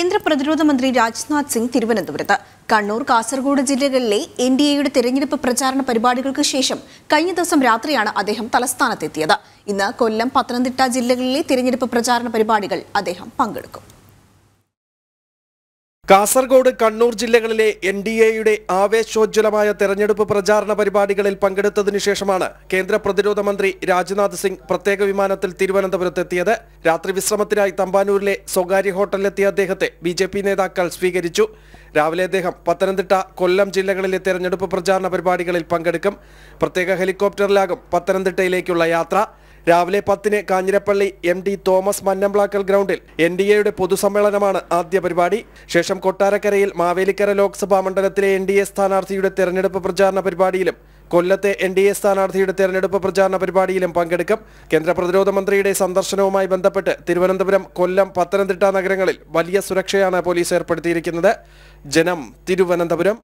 കേന്ദ്ര പ്രതിരോധ മന്ത്രി രാജ്നാഥ് സിംഗ് തിരുവനന്തപുരത്ത് കണ്ണൂർ കാസർഗോഡ് ജില്ലകളിലെ എൻ ഡി എയുടെ തെരഞ്ഞെടുപ്പ് പ്രചാരണ പരിപാടികൾക്ക് ശേഷം കഴിഞ്ഞ ദിവസം രാത്രിയാണ് അദ്ദേഹം തലസ്ഥാനത്തെത്തിയത് ഇന്ന് കൊല്ലം പത്തനംതിട്ട ജില്ലകളിലെ തിരഞ്ഞെടുപ്പ് പ്രചാരണ പരിപാടികൾ അദ്ദേഹം പങ്കെടുക്കും കാസർഗോഡ് കണ്ണൂർ ജില്ലകളിലെ എൻ ഡി എയുടെ ആവേശോജ്വലമായ തെരഞ്ഞെടുപ്പ് പ്രചാരണ പരിപാടികളിൽ പങ്കെടുത്തതിനു ശേഷമാണ് കേന്ദ്ര പ്രതിരോധ മന്ത്രി രാജ്നാഥ് സിംഗ് പ്രത്യേക വിമാനത്തിൽ തിരുവനന്തപുരത്തെത്തിയത് രാത്രി വിശ്രമത്തിനായി തമ്പാനൂരിലെ സ്വകാര്യ ഹോട്ടലിലെത്തിയ അദ്ദേഹത്തെ ബി ജെ പി നേതാക്കൾ സ്വീകരിച്ചു രാവിലെ അദ്ദേഹം പത്തനംതിട്ട കൊല്ലം ജില്ലകളിലെ തെരഞ്ഞെടുപ്പ് പ്രചാരണ പരിപാടികളിൽ പങ്കെടുക്കും പ്രത്യേക ഹെലികോപ്റ്ററിലാകും പത്തനംതിട്ടയിലേക്കുള്ള യാത്ര രാവിലെ പത്തിന് Kanjirappally M D Thomas Mannamplackal ഗ്രൗണ്ടിൽ എൻ ഡി എയുടെ പൊതുസമ്മേളനമാണ് ആദ്യ പരിപാടി ശേഷം കൊട്ടാരക്കരയിൽ മാവേലിക്കര ലോക്സഭാ മണ്ഡലത്തിലെ എൻ ഡി എ സ്ഥാനാർത്ഥിയുടെ തെരഞ്ഞെടുപ്പ് പ്രചാരണ പരിപാടിയിലും കൊല്ലത്തെ എൻ ഡി എ സ്ഥാനാർത്ഥിയുടെ തെരഞ്ഞെടുപ്പ് പ്രചാരണ പരിപാടിയിലും പങ്കെടുക്കും കേന്ദ്ര പ്രതിരോധ മന്ത്രിയുടെ സന്ദർശനവുമായി ബന്ധപ്പെട്ട് തിരുവനന്തപുരം കൊല്ലം പത്തനംതിട്ട നഗരങ്ങളിൽ വലിയ സുരക്ഷയാണ് പോലീസ് ഏർപ്പെടുത്തിയിരിക്കുന്നത് ജനം തിരുവനന്തപുരം